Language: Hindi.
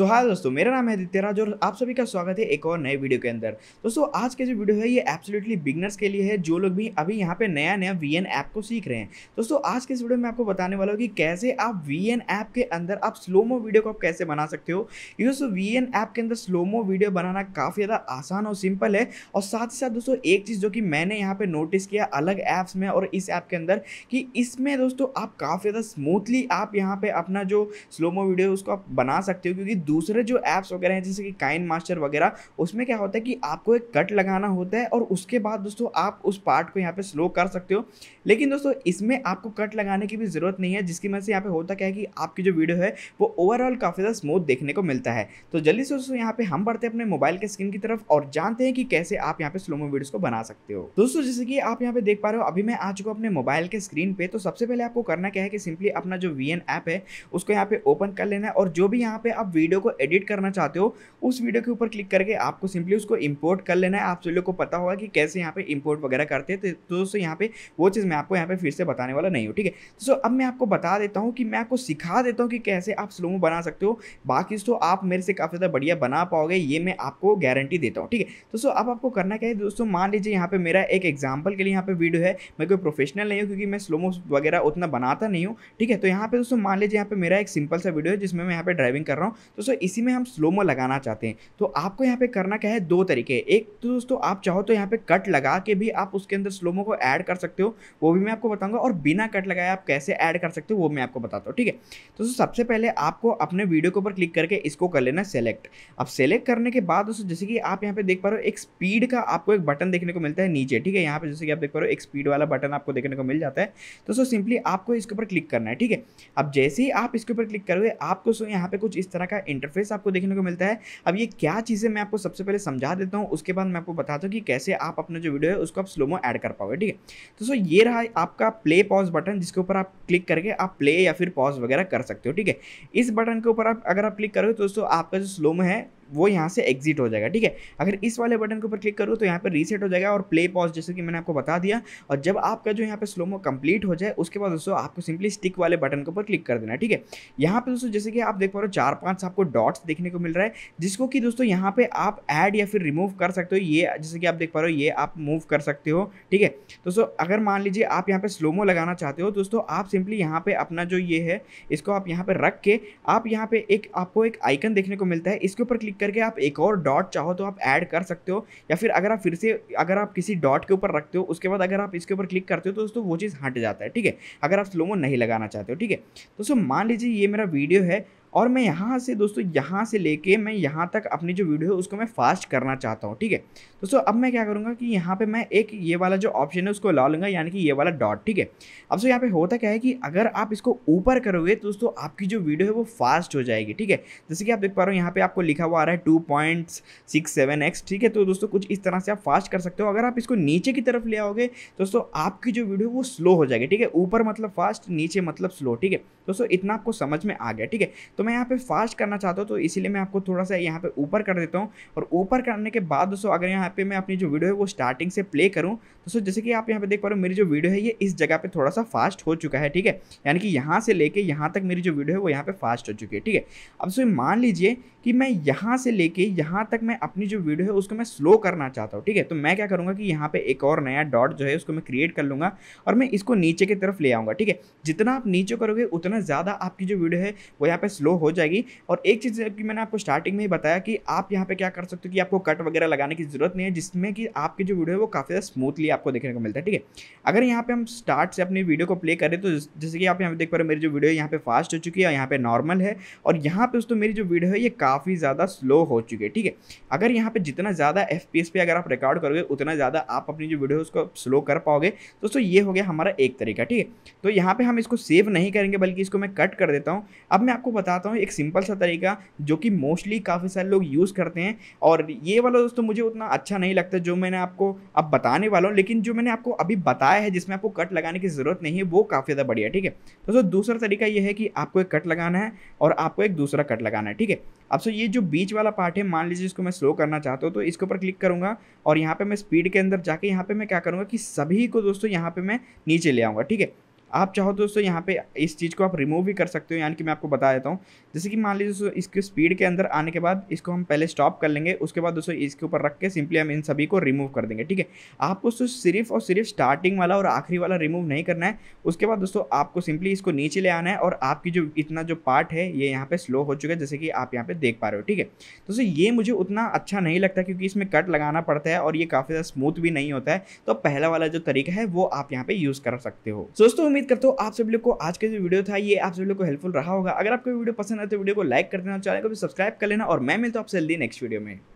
सो हाय दोस्तों मेरा नाम है आदित्य राज और आप सभी का स्वागत है एक और नए वीडियो के अंदर दोस्तों आज के जो वीडियो है ये एब्सोल्युटली बिगनर्स के लिए है जो लोग भी अभी यहाँ पे नया नया वी एन ऐप को सीख रहे हैं दोस्तों आज के इस वीडियो में आपको बताने वाला हूँ कि कैसे आप वी एन ऐप के अंदर आप स्लोमो वीडियो को आप कैसे बना सकते हो ये दोस्तों वी एन ऐप के अंदर स्लोमो वीडियो बनाना काफ़ी ज़्यादा आसान और सिंपल है और साथ ही साथ दोस्तों एक चीज़ जो कि मैंने यहाँ पर नोटिस किया अलग ऐप्स में और इस ऐप के अंदर कि इसमें दोस्तों आप काफ़ी ज़्यादा स्मूथली आप यहाँ पर अपना जो स्लोमो वीडियो उसको आप बना सकते हो क्योंकि दूसरे जो ऐप्स वगैरह हैं जैसे कि काइन मास्टर वगैरह उसमें क्या होता है कि आपको एक कट लगाना होता है और उसके बाद दोस्तों आप उस पार्ट को यहाँ पे स्लो कर सकते हो लेकिन दोस्तों इसमें आपको कट लगाने की भी ज़रूरत नहीं है जिसकी वजह से यहाँ पे होता क्या है कि आपकी जो वीडियो है वो ओवरऑल काफ़ी ज़्यादा स्मूथ देखने को मिलता है तो जल्दी से दोस्तों यहाँ पे हम बढ़ते हैं अपने मोबाइल के स्क्रीन की तरफ और जानते हैं कि कैसे आप यहाँ पे स्लोमो वीडियो को बना सकते हो दोस्तों जैसे कि आप यहाँ पे देख पा रहे हो अभी मैं आ चुका हूँ अपने मोबाइल के स्क्रीन पे तो सबसे पहले आपको करना क्या है कि सिंपली अपना जो वी ऐप है उसको यहाँ पे ओपन कर लेना है और जो भी यहाँ पे आप वीडियो वीडियो को एडिट करना चाहते हो उस वीडियो के ऊपर क्लिक करके आपको सिंपली उसको इंपोर्ट कर लेना है आप सभी लोग को पता होगा कि कैसे यहाँ पे इंपोर्ट वगैरह करते हैं तो दोस्तों यहाँ पे वो चीज़ मैं आपको यहाँ पे फिर से बताने वाला नहीं हूँ ठीक है सो तो अब मैं आपको बता देता हूँ कि मैं आपको सिखा देता हूँ कि कैसे आप स्लोमो बना सकते हो बाकी तो आप मेरे से काफ़ी ज़्यादा बढ़िया बना पाओगे ये मैं आपको गारंटी देता हूँ ठीक है तो दोस्तों अब आपको करना क्या है दोस्तों मान लीजिए यहाँ पर मेरा एक एग्जाम्पल के लिए यहाँ पर वीडियो है मैं कोई प्रोफेशनल नहीं हूँ क्योंकि मैं स्लोमो वगैरह उतना बनाता नहीं हूँ ठीक है तो यहाँ पर दोस्तों मान लीजिए यहाँ पर मेरा एक सिंपल सा वीडियो है जिसमें मैं यहाँ पर ड्राइविंग कर रहा हूँ दोस्तों इसी में हम स्लोमो लगाना चाहते हैं तो आपको यहाँ पे करना क्या है दो तरीके एक तो दोस्तों आप चाहो तो यहाँ पे कट लगा के भी आप उसके अंदर स्लोमो को ऐड कर सकते हो वो भी मैं आपको बताऊंगा और बिना कट लगाए आप कैसे ऐड कर सकते हो वो मैं आपको बताता हूँ ठीक है तो दोस्तों सबसे पहले आपको अपने वीडियो के ऊपर क्लिक करके इसको कर लेना सेलेक्ट अब सेलेक्ट करने के बाद दोस्तों जैसे कि आप यहाँ पे देख पा रहे हो एक स्पीड का आपको एक बटन देखने को मिलता है नीचे ठीक है यहाँ पे जैसे कि आप देख पा रहे हो एक स्पीड वाला बटन आपको देखने को मिल जाता है तो सो सिंपली आपको इसके ऊपर क्लिक करना है ठीक है अब जैसे ही आप इसके ऊपर क्लिक करोगे आपको यहाँ पे कुछ इस तरह का इंटरफेस आपको देखने को मिलता है अब ये क्या चीज़ें मैं आपको सबसे पहले समझा देता हूँ उसके बाद मैं आपको बताता हूँ कि कैसे आप अपना जो वीडियो है उसको आप स्लोमो ऐड कर पाओगे ठीक है तो सो ये रहा आपका प्ले पॉज बटन जिसके ऊपर आप क्लिक करके आप प्ले या फिर पॉज वगैरह कर सकते हो ठीक है इस बटन के ऊपर आप अगर आप क्लिक करोगे तो दोस्तों आपका जो स्लोमो है वो यहाँ से एग्जिट हो जाएगा ठीक है अगर इस वाले बटन के ऊपर क्लिक करो तो यहाँ पर रीसेट हो जाएगा और प्ले पॉज जैसे कि मैंने आपको बता दिया और जब आपका जो यहाँ पर स्लोमो कंप्लीट हो जाए उसके बाद दोस्तों आपको सिंपली स्टिक वाले बटन के ऊपर क्लिक कर देना ठीक है यहाँ पर दोस्तों जैसे कि आप देख पा रहे हो चार पाँच आपको डॉट्स देखने को मिल रहा है जिसको कि दोस्तों यहाँ पर आप एड या फिर रिमूव कर सकते हो ये जैसे कि आप देख पा रहे हो ये आप मूव कर सकते हो ठीक है दोस्तों अगर मान लीजिए आप यहाँ पर स्लोमो लगाना चाहते हो दोस्तों आप सिंपली यहाँ पर अपना जो ये है इसको आप यहाँ पर रख के आप यहाँ पर एक आपको एक आइकन देखने को मिलता है इसके ऊपर क्लिक करके आप एक और डॉट चाहो तो आप ऐड कर सकते हो या फिर अगर आप फिर से अगर आप किसी डॉट के ऊपर रखते हो उसके बाद अगर आप इसके ऊपर क्लिक करते हो तो दोस्तों वो चीज़ हट जाता है ठीक है अगर आप स्लोमो नहीं लगाना चाहते हो ठीक है दोस्तों मान लीजिए ये मेरा वीडियो है और मैं यहाँ से दोस्तों यहाँ से लेके मैं यहाँ तक अपनी जो वीडियो है उसको मैं फास्ट करना चाहता हूँ ठीक है दोस्तों अब मैं क्या करूँगा कि यहाँ पे मैं एक ये वाला जो ऑप्शन है उसको ला लूँगा यानी कि ये वाला डॉट ठीक है अब सो यहाँ पे होता क्या है कि अगर आप इसको ऊपर करोगे तो दोस्तों आपकी जो वीडियो है वो फास्ट हो जाएगी ठीक है जैसे कि आप देख पा रहे हो यहाँ पर आपको लिखा हुआ आ रहा है टू ठीक है तो दोस्तों कुछ इस तरह से आप फास्ट कर सकते हो अगर आप इसको नीचे की तरफ ले आओगे दोस्तों आपकी जो वीडियो वो स्लो हो जाएगी ठीक है ऊपर मतलब फास्ट नीचे मतलब स्लो ठीक है दोस्तों इतना आपको समझ में आ गया ठीक है तो मैं यहाँ पे फास्ट करना चाहता हूँ तो इसीलिए मैं आपको थोड़ा सा यहाँ पे ऊपर कर देता हूँ और ऊपर करने के बाद दोस्तों अगर यहाँ पे मैं अपनी जो वीडियो है वो स्टार्टिंग से प्ले करूँ तो दोस्तों जैसे कि आप यहाँ पे देख पा रहे हो मेरी जो वीडियो है ये इस जगह पर थोड़ा सा फास्ट हो चुका है ठीक है यानी कि यहाँ से लेके यहाँ तक मेरी जो वीडियो है वो यहाँ पर फास्ट हो चुकी है ठीक है अब सो मान लीजिए कि मैं यहाँ से लेके यहाँ तक मैं अपनी जो वीडियो है उसको मैं स्लो करना चाहता हूँ ठीक है तो मैं क्या करूँगा कि यहाँ पे एक और नया डॉट जो है उसको मैं क्रिएट कर लूँगा और मैं इसको नीचे की तरफ ले आऊँगा ठीक है जितना आप नीचे करोगे उतना ज़्यादा आपकी जो वीडियो है वो यहाँ पे स्लो ग्लो हो जाएगी और एक चीज़ की मैंने आपको स्टार्टिंग में ही बताया कि आप यहाँ पे क्या कर सकते हो कि आपको कट वगैरह लगाने की ज़रूरत नहीं है जिसमें कि आपकी जो वीडियो है वो काफ़ी ज़्यादा स्मूथली आपको देखने को मिलता है ठीक है अगर यहाँ पे हम स्टार्ट से अपनी वीडियो को प्ले करें तो जैसे कि आप यहाँ पे देख पा रहे हो मेरी जो वीडियो यहाँ पे फास्ट हो चुकी है और यहाँ पे नॉर्मल है और यहाँ पे दोस्तों मेरी जो वीडियो है ये काफ़ी ज़्यादा स्लो हो चुकी है ठीक है अगर यहाँ पे जितना ज़्यादा एफ पे अगर आप रिकॉर्ड करोगे उतना ज़्यादा आप अपनी जो वीडियो उसको स्लो कर पाओगे दोस्तों ये हो गया हमारा एक तरीका ठीक है तो यहाँ पर हम इसको सेव नहीं करेंगे बल्कि इसको मैं कट कर देता हूँ अब मैं आपको बता बताता हूँ एक सिंपल सा तरीका जो कि मोस्टली काफ़ी सारे लोग यूज़ करते हैं और ये वाला दोस्तों मुझे उतना अच्छा नहीं लगता जो मैंने आपको अब बताने वाला हूँ लेकिन जो मैंने आपको अभी बताया है जिसमें आपको कट लगाने की ज़रूरत नहीं है वो काफ़ी ज़्यादा बढ़िया ठीक है तो दोस्तों दूसरा तरीका यह है कि आपको एक कट लगाना है और आपको एक दूसरा कट लगाना है ठीक है अब सो ये जो बीच वाला पार्ट है मान लीजिए इसको मैं स्लो करना चाहता हूँ तो इसके ऊपर क्लिक करूँगा और यहाँ पर मैं स्पीड के अंदर जाके यहाँ पर मैं क्या करूँगा कि सभी को दोस्तों यहाँ पर मैं नीचे ले आऊँगा ठीक है आप चाहो तो दोस्तों यहाँ पे इस चीज़ को आप रिमूव भी कर सकते हो यानी कि मैं आपको बता देता हूँ जैसे कि मान लीजिए दोस्तों इसके स्पीड के अंदर आने के बाद इसको हम पहले स्टॉप कर लेंगे उसके बाद दोस्तों इसके ऊपर रख के सिंपली हम इन सभी को रिमूव कर देंगे ठीक है आपको दोस्तों सिर्फ और सिर्फ स्टार्टिंग वाला और आखिरी वाला रिमूव नहीं करना है उसके बाद दोस्तों आपको सिंपली इसको नीचे ले आना है और आपकी जो इतना जो पार्ट है ये यहाँ पर स्लो हो चुका है जैसे कि आप यहाँ पर देख पा रहे हो ठीक है दोस्तों ये मुझे उतना अच्छा नहीं लगता क्योंकि इसमें कट लगाना पड़ता है और ये काफ़ी ज़्यादा स्मूथ भी नहीं होता है तो पहला वाला जो तरीका है वो आप यहाँ पर यूज़ कर सकते हो दोस्तों उम्मीद करता हूँ आप सभी लोग को आज का जो वीडियो था ये आप सभी लोग को हेल्पफुल रहा होगा अगर आपको वीडियो पसंद आए तो वीडियो को लाइक कर देना चैनल को भी सब्सक्राइब कर लेना और मैं मिलता हूँ आपसे जल्दी नेक्स्ट वीडियो में